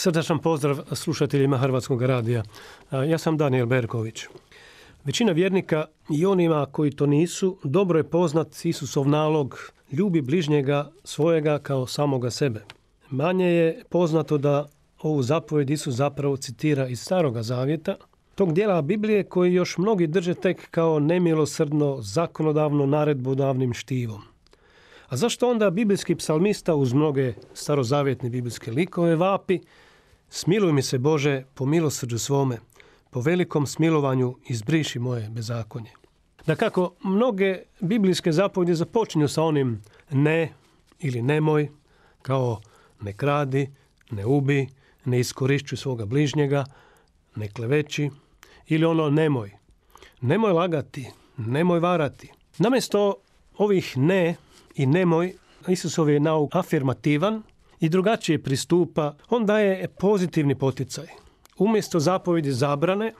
Srdačan pozdrav slušateljima Hrvatskog radija. Ja sam Daniel Berković. Većina vjernika i onima koji to nisu, dobro je poznat Isusov nalog ljubi bližnjega svojega kao samoga sebe. Manje je poznato da ovu zapovjed Isus zapravo citira iz Staroga zavjeta, tog dijela Biblije koji još mnogi drže tek kao nemilosrdno, zakonodavno naredbodavnim štivom. A zašto onda biblijski psalmista uz mnoge starozavjetne biblijske likove vapi – Smiluj mi se Bože po milosrđu svome, po velikom smilovanju izbriši moje bezakonje. Da kako mnoge biblijske zapovjede započinju sa onim ne ili nemoj, kao ne kradi, ne ubi, ne iskorišću svoga bližnjega, ne kleveći, ili ono nemoj. Nemoj lagati, nemoj varati. Namjesto ovih ne i nemoj, Isusov je nauk afirmativan, i drugačije pristupa, on daje pozitivni poticaj. Umjesto zapovjedi zabrane,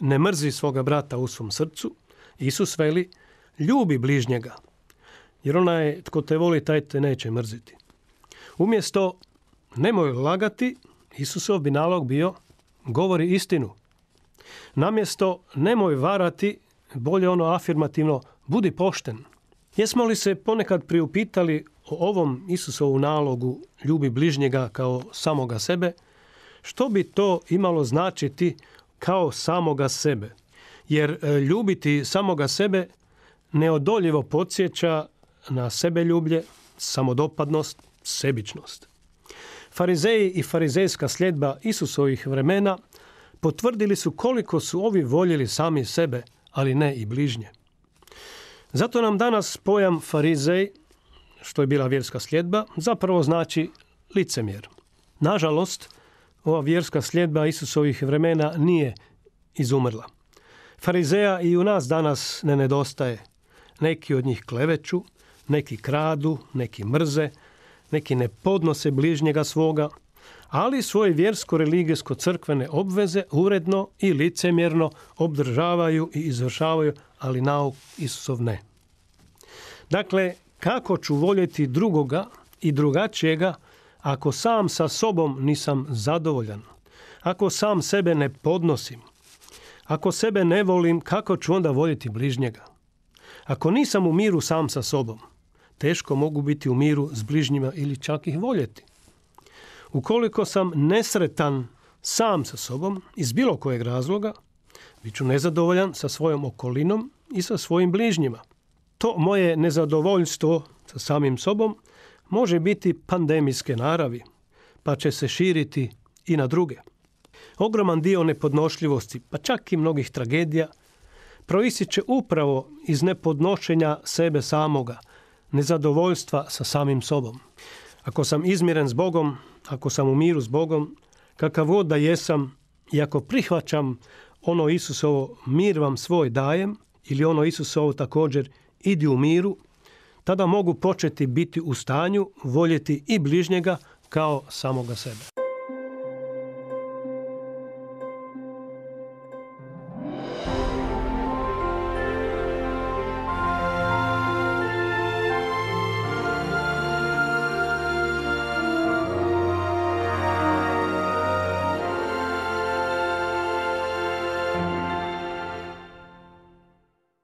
ne mrzi svoga brata u svom srcu, Isus veli, ljubi bližnjega, jer onaj tko te voli, taj te neće mrziti. Umjesto nemoj lagati, Isusov bi nalog bio govori istinu. Namjesto nemoj varati, bolje ono afirmativno budi pošten. Jesmo li se ponekad priupitali o ovom Isusovu nalogu ljubi bližnjega kao samoga sebe, što bi to imalo značiti kao samoga sebe? Jer e, ljubiti samoga sebe neodoljivo podsjeća na sebeljublje, samodopadnost, sebičnost. Farizeji i farizejska sljedba Isusovih vremena potvrdili su koliko su ovi voljeli sami sebe, ali ne i bližnje. Zato nam danas pojam farizej što je bila vjerska sljedba, zapravo znači licemjer. Nažalost, ova vjerska sljedba Isusovih vremena nije izumrla. Farizeja i u nas danas ne nedostaje. Neki od njih kleveću, neki kradu, neki mrze, neki ne podnose bližnjega svoga, ali svoje vjersko-religijsko-crkvene obveze uredno i licemjerno obdržavaju i izvršavaju, ali nauk Isusov ne. Dakle, kako ću voljeti drugoga i drugačijega ako sam sa sobom nisam zadovoljan, ako sam sebe ne podnosim, ako sebe ne volim, kako ću onda voljeti bližnjega? Ako nisam u miru sam sa sobom, teško mogu biti u miru s bližnjima ili čak ih voljeti. Ukoliko sam nesretan sam sa sobom, iz bilo kojeg razloga, bit ću nezadovoljan sa svojom okolinom i sa svojim bližnjima – to moje nezadovoljstvo sa samim sobom može biti pandemijske naravi, pa će se širiti i na druge. Ogroman dio nepodnošljivosti, pa čak i mnogih tragedija, će upravo iz nepodnošenja sebe samoga, nezadovoljstva sa samim sobom. Ako sam izmiren s Bogom, ako sam u miru s Bogom, kakav god da jesam i ako prihvaćam ono Isusovo mir vam svoj dajem ili ono Isusovo također idi u miru, tada mogu početi biti u stanju voljeti i bližnjega kao samoga sebe.